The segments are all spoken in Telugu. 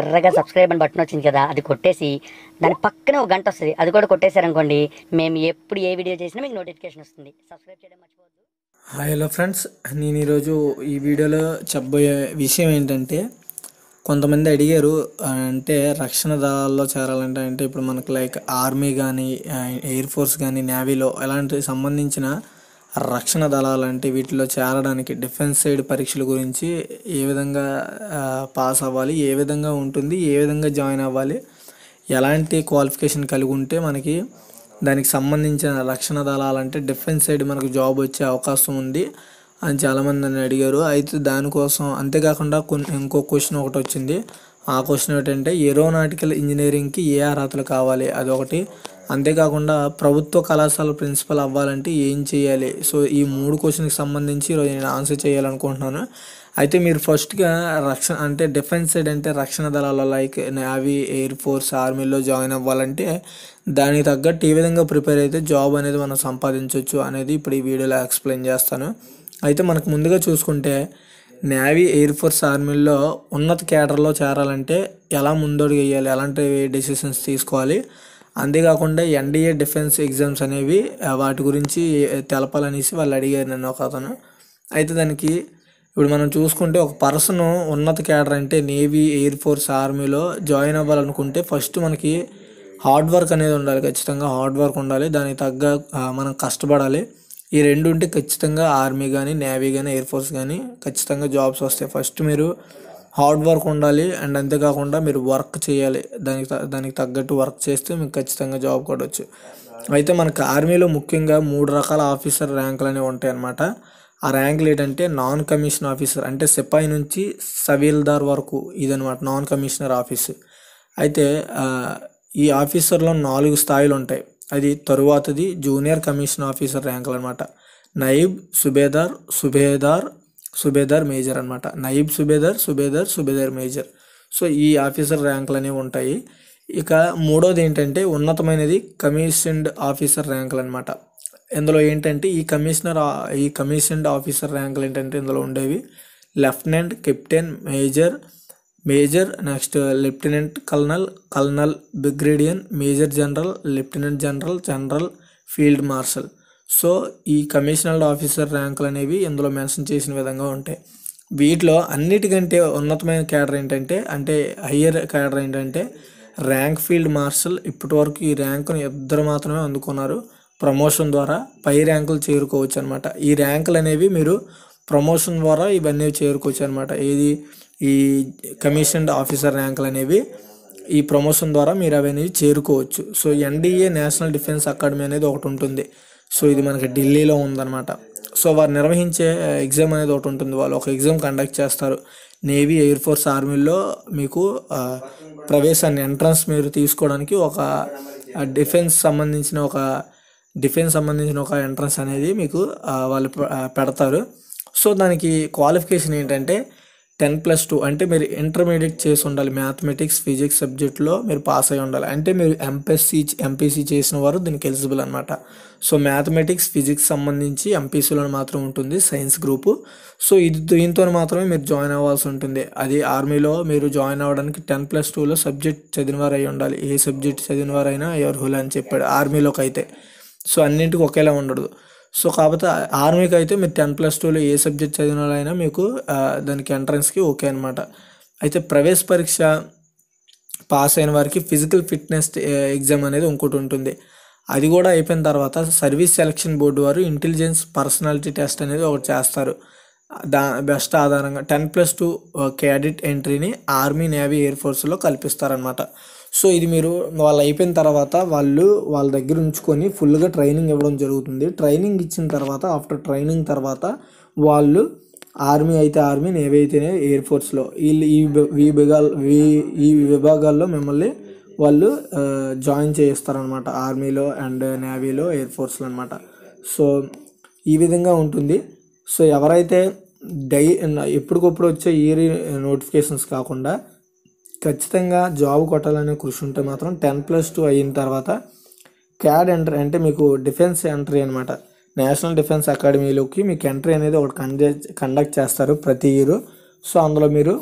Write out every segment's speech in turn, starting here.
ఎర్రగా సబ్స్క్రైబ్ అని బటన్ వచ్చింది కదా అది కొట్టేసి దాని పక్కనే ఒక గంట వస్తుంది అది కూడా కొట్టేశారనుకోండి మేము ఎప్పుడు ఏ వీడియో చేసినా మీకు నోటిఫికేషన్ వస్తుంది సబ్స్క్రైబ్ చేయడం మర్చిపోవద్దు హాయ్ హలో ఫ్రెండ్స్ నేను ఈరోజు ఈ వీడియోలో చెప్పబోయే విషయం ఏంటంటే కొంతమంది అడిగారు అంటే రక్షణ దళాల్లో చేరాలంటే అంటే ఇప్పుడు మనకు లైక్ ఆర్మీ కానీ ఎయిర్ ఫోర్స్ కానీ నేవీలో ఎలాంటి సంబంధించిన రక్షణ దళాలంటే వీటిలో చేరడానికి డిఫెన్స్ సైడ్ పరీక్షల గురించి ఏ విధంగా పాస్ అవ్వాలి ఏ విధంగా ఉంటుంది ఏ విధంగా జాయిన్ అవ్వాలి ఎలాంటి క్వాలిఫికేషన్ కలిగి ఉంటే మనకి దానికి సంబంధించిన రక్షణ దళాలంటే డిఫెన్స్ సైడ్ మనకు జాబ్ వచ్చే అవకాశం ఉంది అని చాలామంది నన్ను అడిగారు అయితే దానికోసం అంతేకాకుండా కొన్ని ఇంకో క్వశ్చన్ ఒకటి వచ్చింది ఆ క్వశ్చన్ ఏంటంటే ఏరోనాటికల్ ఇంజనీరింగ్కి ఏ అర్హతలు కావాలి అదొకటి అంతేకాకుండా ప్రభుత్వ కళాశాల ప్రిన్సిపల్ అవ్వాలంటే ఏం చేయాలి సో ఈ మూడు క్వశ్చన్కి సంబంధించి ఈరోజు నేను ఆన్సర్ చేయాలనుకుంటున్నాను అయితే మీరు ఫస్ట్గా రక్షణ అంటే డిఫెన్స్ సైడ్ అంటే రక్షణ దళాల లైక్ నావీ ఎయిర్ ఫోర్స్ ఆర్మీలో జాయిన్ అవ్వాలంటే దానికి తగ్గట్టు ఏ విధంగా ప్రిపేర్ అయితే జాబ్ అనేది మనం సంపాదించవచ్చు అనేది ఇప్పుడు ఈ వీడియోలో ఎక్స్ప్లెయిన్ చేస్తాను అయితే మనకు ముందుగా చూసుకుంటే నేవీ ఎయిర్ ఫోర్స్ ఆర్మీలో ఉన్నత కేటర్లో చేరాలంటే ఎలా ముందడుగు వేయాలి ఎలాంటి డెసిషన్స్ తీసుకోవాలి అంతేకాకుండా ఎన్డీఏ డిఫెన్స్ ఎగ్జామ్స్ అనేవి వాటి గురించి తెలపాలనేసి వాళ్ళు అడిగారు నన్ను ఒక అతను అయితే దానికి ఇప్పుడు మనం చూసుకుంటే ఒక పర్సన్ ఉన్నత కేడర్ అంటే నేవీ ఎయిర్ ఫోర్స్ ఆర్మీలో జాయిన్ అవ్వాలనుకుంటే ఫస్ట్ మనకి హార్డ్ వర్క్ అనేది ఉండాలి ఖచ్చితంగా హార్డ్ వర్క్ ఉండాలి దానికి తగ్గ మనం కష్టపడాలి ఈ రెండు ఉంటే ఖచ్చితంగా ఆర్మీ కానీ నేవీ కానీ ఎయిర్ ఫోర్స్ కానీ ఖచ్చితంగా జాబ్స్ వస్తాయి ఫస్ట్ మీరు హార్డ్ వర్క్ ఉండాలి అండ్ అంతేకాకుండా మీరు వర్క్ చేయాలి దానికి దానికి తగ్గట్టు వర్క్ చేస్తే మీకు ఖచ్చితంగా జాబ్ కొట్టవచ్చు అయితే మనకు ఆర్మీలో ముఖ్యంగా మూడు రకాల ఆఫీసర్ ర్యాంకులు అనేవి ఉంటాయి అనమాట ఆ ర్యాంకులు ఏంటంటే నాన్ కమిషన్ ఆఫీసర్ అంటే సిపాయి నుంచి సవీల్దార్ వరకు ఇదనమాట నాన్ కమిషనర్ ఆఫీసు అయితే ఈ ఆఫీసర్లో నాలుగు స్థాయిలు ఉంటాయి అది తరువాతది జూనియర్ కమిషన్ ఆఫీసర్ ర్యాంకులు అనమాట నయీబ్ సుబేదార్ సుబేదార్ సుబేదార్ మేజర్ అనమాట నయీబ్ సుబేదార్ సుబేదార్ సుబేదార్ మేజర్ సో ఈ ఆఫీసర్ ర్యాంకులు అనేవి ఉంటాయి ఇక మూడోది ఏంటంటే ఉన్నతమైనది కమిషన్డ్ ఆఫీసర్ ర్యాంకులు అనమాట ఇందులో ఏంటంటే ఈ కమిషనర్ ఈ కమిషన్డ్ ఆఫీసర్ ర్యాంకులు ఏంటంటే ఇందులో ఉండేవి lieutenant captain major major next lieutenant colonel colonel brigadier major general lieutenant general general field marshal so ఈ కమిషనర్డ్ ఆఫీసర్ ర్యాంకులు అనేవి ఇందులో మెన్షన్ చేసిన విధంగా ఉంటాయి వీటిలో అన్నిటికంటే ఉన్నతమైన క్యాడర్ ఏంటంటే అంటే హయ్యర్ క్యాడర్ ఏంటంటే ర్యాంక్ ఫీల్డ్ మార్షల్ ఇప్పటి వరకు ఈ ర్యాంకును ఇద్దరు మాత్రమే అందుకున్నారు ప్రమోషన్ ద్వారా పై ర్యాంకులు చేరుకోవచ్చు అనమాట ఈ ర్యాంకులు అనేవి మీరు ప్రమోషన్ ద్వారా ఇవన్నీ చేరుకోవచ్చు అనమాట ఏది ఈ కమిషన్డ్ ఆఫీసర్ ర్యాంకులు అనేవి ఈ ప్రమోషన్ ద్వారా మీరు అవన్నీ చేరుకోవచ్చు so NDA national defence academy అనేది ఒకటి ఉంటుంది సో ఇది మనకి ఢిల్లీలో ఉందన్నమాట సో వారు నిర్వహించే ఎగ్జామ్ అనేది ఒకటి ఉంటుంది వాళ్ళు ఒక ఎగ్జామ్ కండక్ట్ చేస్తారు నేవీ ఎయిర్ ఫోర్స్ ఆర్మీలో మీకు ప్రవేశాన్ని ఎంట్రన్స్ మీరు తీసుకోవడానికి ఒక డిఫెన్స్ సంబంధించిన ఒక డిఫెన్స్ సంబంధించిన ఒక ఎంట్రన్స్ అనేది మీకు వాళ్ళు పెడతారు సో దానికి క్వాలిఫికేషన్ ఏంటంటే టెన్ ప్లస్ టూ అంటే మీరు ఇంటర్మీడియట్ చేసి ఉండాలి మ్యాథమెటిక్స్ ఫిజిక్స్ సబ్జెక్ట్లో మీరు పాస్ అయి ఉండాలి అంటే మీరు ఎంపీఎస్సీ ఎంపీసీ చేసిన వారు దీనికి ఎలిజిబుల్ అనమాట సో మ్యాథమెటిక్స్ ఫిజిక్స్ సంబంధించి ఎంపీసీలో మాత్రం ఉంటుంది సైన్స్ గ్రూపు సో ఇది దీంతో మాత్రమే మీరు జాయిన్ అవ్వాల్సి ఉంటుంది అది ఆర్మీలో మీరు జాయిన్ అవ్వడానికి టెన్ ప్లస్ టూలో సబ్జెక్ట్ చదివినవారు అయి ఉండాలి ఏ సబ్జెక్ట్ చదివినవారైనా ఎవరు అని చెప్పాడు ఆర్మీలోకి అయితే సో అన్నింటికి ఒకేలా ఉండదు సో కాకపోతే ఆర్మీకి అయితే మీరు టెన్ ప్లస్ టూలో ఏ సబ్జెక్ట్ చదివిన వాళ్ళైనా మీకు దానికి ఎంట్రన్స్కి ఓకే అనమాట అయితే ప్రవేశ పరీక్ష పాస్ అయిన వారికి ఫిజికల్ ఫిట్నెస్ ఎగ్జామ్ అనేది ఇంకోటి ఉంటుంది అది కూడా అయిపోయిన తర్వాత సర్వీస్ సెలక్షన్ బోర్డు వారు ఇంటెలిజెన్స్ పర్సనాలిటీ టెస్ట్ అనేది ఒకటి చేస్తారు దా బెస్ట్ ఆధారంగా టెన్ ప్లస్ టూ క్యాడెట్ ఎంట్రీని ఆర్మీ నేవీ ఎయిర్ ఫోర్స్లో కల్పిస్తారనమాట సో ఇది మీరు వాళ్ళు అయిపోయిన తర్వాత వాళ్ళు వాళ్ళ దగ్గర ఉంచుకొని ఫుల్గా ట్రైనింగ్ ఇవ్వడం జరుగుతుంది ట్రైనింగ్ ఇచ్చిన తర్వాత ఆఫ్టర్ ట్రైనింగ్ తర్వాత వాళ్ళు ఆర్మీ అయితే ఆర్మీ నేవీ అయితేనే ఎయిర్ ఫోర్స్లో వీళ్ళు ఈ ఈ విభాగాలు ఈ విభాగాల్లో మిమ్మల్ని వాళ్ళు జాయిన్ చేస్తారనమాట ఆర్మీలో అండ్ నేవీలో ఎయిర్ ఫోర్స్లో అనమాట సో ఈ విధంగా ఉంటుంది సో ఎవరైతే డై ఎప్పటికప్పుడు వచ్చే ఇయర్ నోటిఫికేషన్స్ కాకుండా ఖచ్చితంగా జాబ్ కొట్టాలనే కృషి ఉంటే మాత్రం టెన్ ప్లస్ టూ అయిన తర్వాత క్యాడ్ ఎంట్రీ అంటే మీకు డిఫెన్స్ ఎంట్రీ అనమాట నేషనల్ డిఫెన్స్ అకాడమీలోకి మీకు ఎంట్రీ అనేది ఒకటి కండక్ట్ కండక్ట్ చేస్తారు ప్రతి ఇయర్ సో అందులో మీరు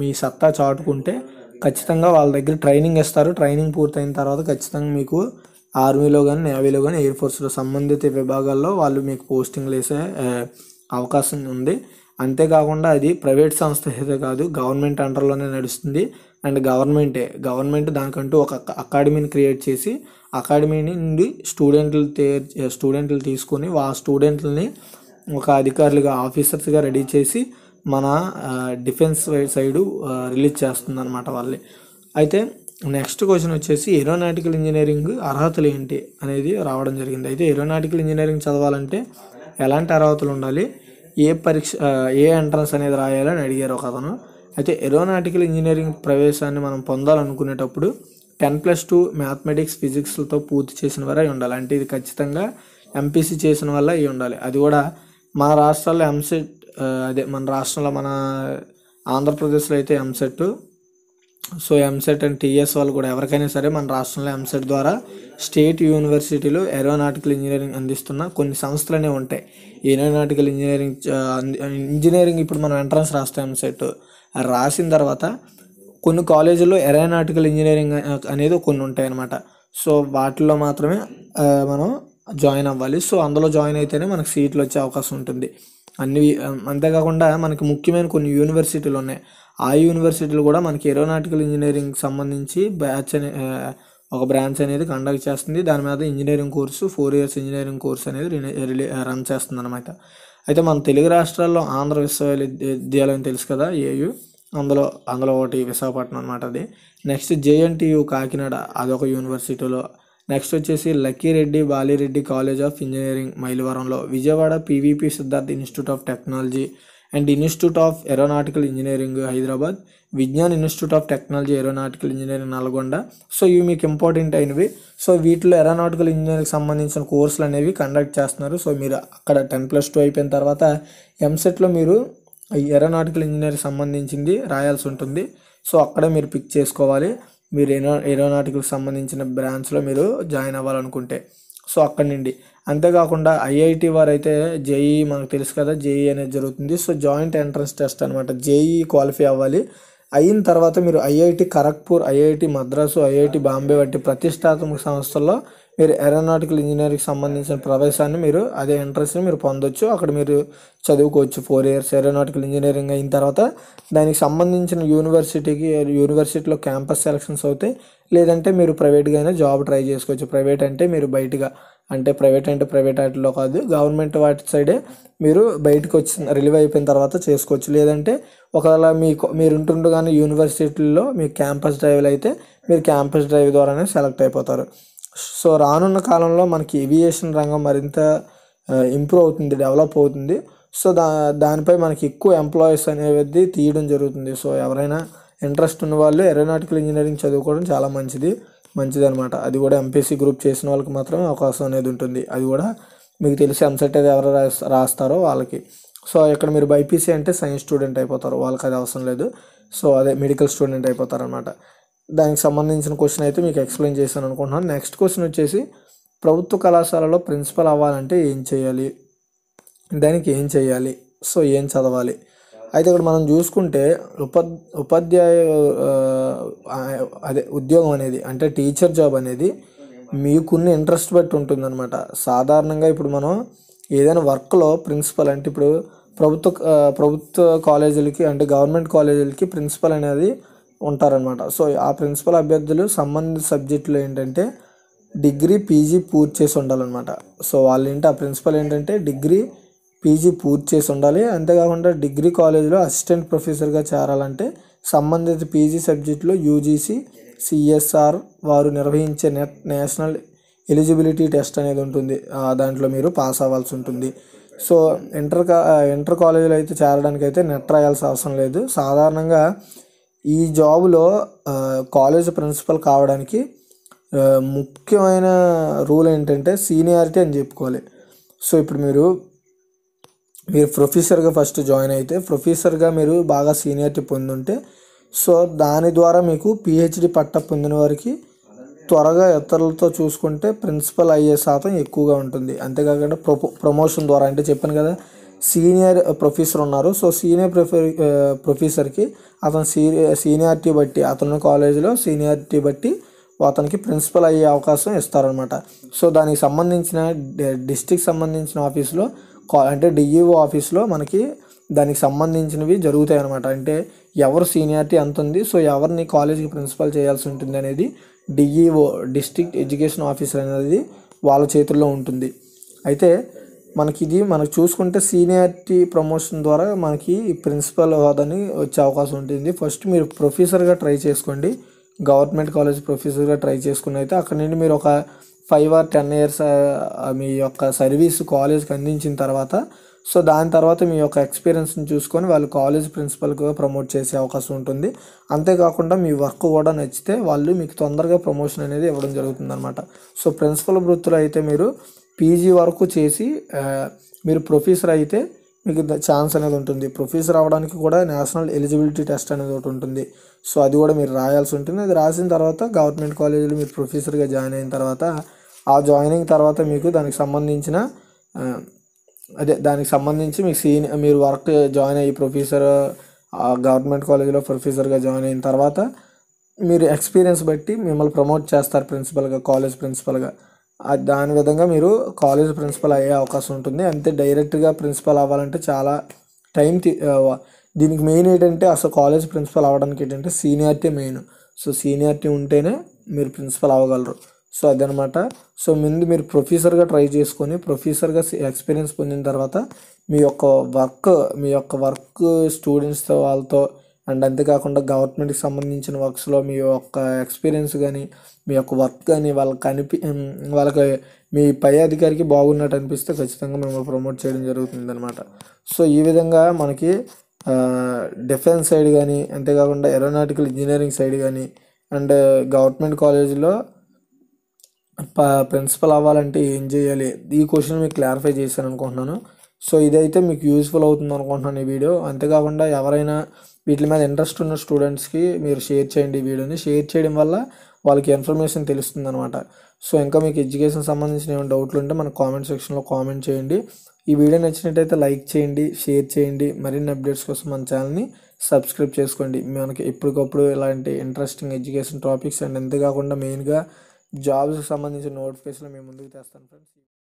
మీ సత్తా చాటుకుంటే ఖచ్చితంగా వాళ్ళ దగ్గర ట్రైనింగ్ ఇస్తారు ట్రైనింగ్ పూర్తయిన తర్వాత ఖచ్చితంగా మీకు ఆర్మీలో కానీ నేవీలో కానీ ఎయిర్ ఫోర్స్లో సంబంధిత విభాగాల్లో వాళ్ళు మీకు పోస్టింగ్లు వేసే అవకాశం ఉంది అంతేకాకుండా అది ప్రైవేట్ సంస్థ అయితే కాదు గవర్నమెంట్ అండర్లోనే నడుస్తుంది అండ్ గవర్నమెంటే గవర్నమెంట్ దానికంటూ ఒక అకాడమీని క్రియేట్ చేసి అకాడమీని నుండి స్టూడెంట్లు స్టూడెంట్లు తీసుకొని ఆ స్టూడెంట్లని ఒక అధికారులుగా ఆఫీసర్స్గా రెడీ చేసి మన డిఫెన్స్ సైడు రిలీజ్ చేస్తుంది అనమాట వాళ్ళని అయితే నెక్స్ట్ క్వశ్చన్ వచ్చేసి ఏరోనాటికల్ ఇంజనీరింగ్ అర్హతలు ఏంటి అనేది రావడం జరిగింది అయితే ఏరోనాటికల్ ఇంజనీరింగ్ చదవాలంటే ఎలాంటి అర్హతలు ఉండాలి ఏ పరీక్ష ఏ ఎంట్రన్స్ అనేది రాయాలో అని అడిగారు ఒక అతను అయితే ఏరోనాటికల్ ఇంజనీరింగ్ ప్రవేశాన్ని మనం పొందాలనుకునేటప్పుడు టెన్ ప్లస్ టూ మ్యాథమెటిక్స్ ఫిజిక్స్తో పూర్తి చేసిన వారు వారే ఉండాలి అంటే ఇది ఖచ్చితంగా ఎంపీసీ చేసిన వల్ల అయి ఉండాలి అది కూడా మన రాష్ట్రాల్లో ఎంసెట్ అదే మన రాష్ట్రంలో మన ఆంధ్రప్రదేశ్లో అయితే EAMCET so EAMCET e and TS e వాళ్ళు కూడా ఎవరికైనా సరే మన రాష్ట్రంలో ఎంసెట్ e ద్వారా స్టేట్ యూనివర్సిటీలో ఏరోనాటికల్ ఇంజనీరింగ్ అందిస్తున్న కొన్ని సంస్థలనే ఉంటాయి ఏరోనాటికల్ ఇంజనీరింగ్ ఇంజనీరింగ్ ఇప్పుడు మనం ఎంట్రన్స్ రాస్తాం ఎంసెట్ రాసిన తర్వాత కొన్ని కాలేజీల్లో ఏరోనాటికల్ ఇంజనీరింగ్ అనేది కొన్ని ఉంటాయి అన్నమాట సో వాటిల్లో మాత్రమే మనం జాయిన్ అవ్వాలి సో అందులో జాయిన్ అయితేనే మనకు సీట్లు వచ్చే అవకాశం ఉంటుంది అన్ని అంతేకాకుండా మనకి ముఖ్యమైన కొన్ని యూనివర్సిటీలు ఉన్నాయి ఆ యూనివర్సిటీలో కూడా మనకి ఏరోనాటికల్ ఇంజనీరింగ్ సంబంధించి బ్యాచ్ అనే ఒక బ్రాంచ్ అనేది కండక్ట్ చేస్తుంది దాని మీద engineering course four years engineering course అనేది రన్ చేస్తుంది అనమాట అయితే మన తెలుగు రాష్ట్రాల్లో ఆంధ్ర విశ్వవిద్యాలయం తెలుసు కదా ఏయు అందులో అందులో ఒకటి విశాఖపట్నం అనమాట అది నెక్స్ట్ జేఎన్టీయు కాకినాడ అదొక యూనివర్సిటీలో నెక్స్ట్ వచ్చేసి Lakkireddy Balireddy college of engineering మైలవరంలో Vijayawada PVP Siddhartha institute of technology and institute of aeronautical engineering Hyderabad Vignan institute of technology aeronautical engineering Nalgonda so ఇవి మీకు ఇంపార్టెంట్ అయినవి సో వీటిలో ఏరోనాటికల్ ఇంజనీరింగ్ సంబంధించిన కోర్సులు అనేవి కండక్ట్ చేస్తున్నారు సో మీరు అక్కడ టెన్ ప్లస్ టూ అయిపోయిన తర్వాత ఎంసెట్లో మీరు ఏరోనాటికల్ ఇంజనీరింగ్ సంబంధించింది రాయాల్సి ఉంటుంది సో అక్కడ మీరు పిక్ చేసుకోవాలి మీరు ఏరో ఏరోనాటికల్కి సంబంధించిన బ్రాంచ్లో మీరు జాయిన్ అవ్వాలనుకుంటే సో అక్కడి నుండి అంతేకాకుండా ఐఐటి వారు అయితే జేఈ మనకు తెలుసు కదా జేఈ అనేది జరుగుతుంది సో జాయింట్ ఎంట్రన్స్ టెస్ట్ అనమాట జేఈ క్వాలిఫై అవ్వాలి అయిన తర్వాత మీరు IIT Kharagpur IIT Madras IIT Bombay వంటి ప్రతిష్టాత్మక సంస్థల్లో మీరు ఏరోనాటికల్ ఇంజనీరింగ్కి సంబంధించిన ప్రవేశాన్ని మీరు అదే ఇంట్రెస్ట్ని మీరు పొందొచ్చు అక్కడ మీరు చదువుకోవచ్చు ఫోర్ ఇయర్స్ ఏరోనాటికల్ ఇంజనీరింగ్ అయిన తర్వాత దానికి సంబంధించిన యూనివర్సిటీకి యూనివర్సిటీలో క్యాంపస్ సెలక్షన్స్ అవుతాయి లేదంటే మీరు ప్రైవేట్గా అయినా జాబ్ ట్రై చేసుకోవచ్చు ప్రైవేట్ అంటే మీరు బయటగా అంటే ప్రైవేట్ అంటే ప్రైవేట్ వాటిలో కాదు గవర్నమెంట్ వాటి సైడే మీరు బయటకు వచ్చిన రిలీవ్ అయిపోయిన తర్వాత చేసుకోవచ్చు లేదంటే ఒకవేళ మీకు మీరు ఉంటుండగానే యూనివర్సిటీల్లో మీ క్యాంపస్ డ్రైవ్లు అయితే మీరు క్యాంపస్ డ్రైవ్ ద్వారానే సెలెక్ట్ అయిపోతారు సో రానున్న కాలంలో మనకి ఏవియేషన్ రంగం మరింత ఇంప్రూవ్ అవుతుంది డెవలప్ అవుతుంది సో దా దానిపై మనకి ఎక్కువ ఎంప్లాయీస్ అనేది తీయడం జరుగుతుంది సో ఎవరైనా ఇంట్రెస్ట్ ఉన్న వాళ్ళు ఎరోనాటికల్ ఇంజనీరింగ్ చదువుకోవడం చాలా మంచిది మంచిది అనమాట అది కూడా ఎంపీసీ గ్రూప్ చేసిన వాళ్ళకి మాత్రమే అవకాశం అనేది ఉంటుంది అది కూడా మీకు తెలిసి ఎంసెట్ అది ఎవరు రాస్తారో వాళ్ళకి సో ఇక్కడ మీరు బైపీసీ అంటే సైన్స్ స్టూడెంట్ అయిపోతారు వాళ్ళకి అది అవసరం లేదు సో అదే మెడికల్ స్టూడెంట్ అయిపోతారు అనమాట దానికి సంబంధించిన క్వశ్చన్ అయితే మీకు ఎక్స్ప్లెయిన్ చేశాను అనుకుంటున్నాను నెక్స్ట్ క్వశ్చన్ వచ్చేసి ప్రభుత్వ కళాశాలలో ప్రిన్సిపల్ అవ్వాలంటే ఏం చేయాలి దానికి ఏం చేయాలి సో ఏం చదవాలి అయితే ఇక్కడ మనం చూసుకుంటే ఉప ఉపాధ్యాయ అదే ఉద్యోగం అనేది అంటే టీచర్ జాబ్ అనేది మీకున్న ఇంట్రెస్ట్ బట్టి ఉంటుందన్నమాట సాధారణంగా ఇప్పుడు మనం ఏదైనా వర్క్లో ప్రిన్సిపల్ అంటే ఇప్పుడు ప్రభుత్వ ప్రభుత్వ కాలేజీలకి అంటే గవర్నమెంట్ కాలేజీలకి ప్రిన్సిపల్ అనేది ఉంటారనమాట సో ఆ ప్రిన్సిపల్ అభ్యర్థులు సంబంధిత సబ్జెక్టులు ఏంటంటే డిగ్రీ పీజీ పూర్తి చేసి ఉండాలన్నమాట సో వాళ్ళు ఏంటి ఆ ప్రిన్సిపల్ ఏంటంటే డిగ్రీ పీజీ పూర్తి చేసి ఉండాలి అంతేకాకుండా డిగ్రీ కాలేజీలో అసిస్టెంట్ ప్రొఫెసర్గా చేరాలంటే సంబంధిత పీజీ సబ్జెక్టులో యూజీసీ సిఎస్ఆర్ వారు నిర్వహించే నెట్ నేషనల్ ఎలిజిబిలిటీ టెస్ట్ అనేది ఉంటుంది దాంట్లో మీరు పాస్ అవ్వాల్సి ఉంటుంది సో ఇంటర్ కా ఇంటర్ కాలేజీలో అయితే చేరడానికి అయితే నెట్ రాయాల్సిన అవసరం లేదు సాధారణంగా ఈ జాబ్లో కాలేజ్ ప్రిన్సిపల్ కావడానికి ముఖ్యమైన రూల్ ఏంటంటే సీనియారిటీ అని చెప్పుకోవాలి సో ఇప్పుడు మీరు మీరు ప్రొఫెసర్గా ఫస్ట్ జాయిన్ అయితే ప్రొఫెసర్గా మీరు బాగా సీనియారిటీ పొందుంటే సో దాని ద్వారా మీకు పిహెచ్డి పట్ట పొందిన వారికి త్వరగా ఇతరులతో చూసుకుంటే ప్రిన్సిపల్ అయ్యే శాతం ఎక్కువగా ఉంటుంది అంతేకాకుండా ప్రొ ప్రమోషన్ ద్వారా అంటే చెప్పాను కదా సీనియర్ ప్రొఫెసర్ ఉన్నారు సో సీనియర్ ప్రొఫె ప్రొఫెసర్కి అతను సీనియారిటీ బట్టి అతను కాలేజీలో సీనియారిటీ బట్టి అతనికి ప్రిన్సిపల్ అయ్యే అవకాశం ఇస్తారనమాట సో దానికి సంబంధించిన డిస్టిక్ సంబంధించిన కా అంటే డిఈఓ ఆఫీస్లో మనకి దానికి సంబంధించినవి జరుగుతాయి అనమాట అంటే ఎవరు సీనియారిటీ ఎంత ఉంది సో ఎవరిని కాలేజీకి ప్రిన్సిపల్ చేయాల్సి ఉంటుంది అనేది డిఈఓ డిస్టిక్ ఎడ్యుకేషన్ ఆఫీసర్ అనేది వాళ్ళ చేతుల్లో ఉంటుంది అయితే మనకి ఇది మనకు చూసుకుంటే సీనియారిటీ ప్రమోషన్ ద్వారా మనకి ప్రిన్సిపల్ హోదాని వచ్చే అవకాశం ఉంటుంది ఫస్ట్ మీరు ప్రొఫెసర్గా ట్రై చేసుకోండి గవర్నమెంట్ కాలేజ్ ప్రొఫెసర్గా ట్రై చేసుకుని అయితే అక్కడ నుండి మీరు ఒక ఫైవ్ ఆర్ టెన్ ఇయర్స్ మీ యొక్క సర్వీస్ కాలేజ్కి అందించిన తర్వాత సో దాని తర్వాత మీ యొక్క ఎక్స్పీరియన్స్ని చూసుకొని వాళ్ళు కాలేజ్ ప్రిన్సిపల్గా ప్రమోట్ చేసే అవకాశం ఉంటుంది అంతేకాకుండా మీ వర్క్ కూడా నచ్చితే వాళ్ళు మీకు తొందరగా ప్రమోషన్ అనేది ఇవ్వడం జరుగుతుంది అనమాట సో ప్రిన్సిపల్ వృత్తులు అయితే మీరు పీజీ వరకు చేసి మీరు ప్రొఫెసర్ అయితే మీకు ఛాన్స్ అనేది ఉంటుంది ప్రొఫెసర్ అవ్వడానికి కూడా నేషనల్ ఎలిజిబిలిటీ టెస్ట్ అనేది ఒకటి ఉంటుంది సో అది కూడా మీరు రాయాల్సి ఉంటుంది అది రాసిన తర్వాత గవర్నమెంట్ కాలేజీలో మీరు ప్రొఫెసర్గా జాయిన్ అయిన తర్వాత ఆ జాయినింగ్ తర్వాత మీకు దానికి సంబంధించిన అదే దానికి సంబంధించి మీకు సీనియర్ మీరు వర్క్ జాయిన్ అయ్యి ప్రొఫెసర్ గవర్నమెంట్ కాలేజీలో ప్రొఫెసర్గా జాయిన్ అయిన తర్వాత మీరు ఎక్స్పీరియన్స్ బట్టి మిమ్మల్ని ప్రమోట్ చేస్తారు ప్రిన్సిపల్గా కాలేజ్ ప్రిన్సిపల్గా దాని విధంగా మీరు కాలేజ్ ప్రిన్సిపల్ అయ్యే అవకాశం ఉంటుంది అంతే డైరెక్ట్గా ప్రిన్సిపల్ అవ్వాలంటే చాలా టైం దీనికి మెయిన్ ఏంటంటే అసలు కాలేజ్ ప్రిన్సిపల్ అవ్వడానికి ఏంటంటే సీనియారిటీ మెయిన్ సో సీనియారిటీ ఉంటేనే మీరు ప్రిన్సిపల్ అవ్వగలరు సో అదనమాట సో ముందు మీరు ప్రొఫెసర్గా ట్రై చేసుకొని ప్రొఫెసర్గా ఎక్స్పీరియన్స్ పొందిన తర్వాత మీ యొక్క వర్క్ మీ యొక్క వర్క్ స్టూడెంట్స్తో వాళ్ళతో అండ్ అంతేకాకుండా గవర్నమెంట్కి సంబంధించిన వర్క్స్లో మీ యొక్క ఎక్స్పీరియన్స్ కానీ మీ యొక్క వర్క్ కానీ వాళ్ళకి కనిపి వాళ్ళకి మీ పై అధికారికి బాగున్నట్టు అనిపిస్తే ఖచ్చితంగా మిమ్మల్ని ప్రమోట్ చేయడం జరుగుతుంది అనమాట సో ఈ విధంగా మనకి డిఫెన్స్ సైడ్ కానీ అంతేకాకుండా ఏరోనాటికల్ ఇంజనీరింగ్ సైడ్ కానీ అండ్ గవర్నమెంట్ కాలేజీలో ప ప్రిన్సిపల్ అవ్వాలంటే ఏం చేయాలి ఈ క్వశ్చన్ మీకు క్లారిఫై చేశాను అనుకుంటున్నాను సో ఇదైతే మీకు యూస్ఫుల్ అవుతుంది అనుకుంటున్నాను ఈ వీడియో అంతేకాకుండా ఎవరైనా వీటి మీద ఇంట్రెస్ట్ ఉన్న స్టూడెంట్స్కి మీరు షేర్ చేయండి ఈ వీడియోని షేర్ చేయడం వల్ల వాళ్ళకి ఇన్ఫర్మేషన్ తెలుస్తుంది అనమాట సో ఇంకా మీకు ఎడ్యుకేషన్ సంబంధించిన ఏమైనా డౌట్లు ఉంటే మన కామెంట్ సెక్షన్లో కామెంట్ చేయండి ఈ వీడియో నచ్చినట్టయితే లైక్ చేయండి షేర్ చేయండి మరిన్ని అప్డేట్స్ కోసం మన ఛానల్ని సబ్స్క్రైబ్ చేసుకోండి మనకి ఎప్పటికప్పుడు ఇలాంటి ఇంట్రెస్టింగ్ ఎడ్యుకేషన్ టాపిక్స్ అండ్ కాకుండా మెయిన్గా జాబ్స్కి సంబంధించిన నోటిఫికేషన్లు మేము ముందుకు తెస్తాను ఫ్రెండ్స్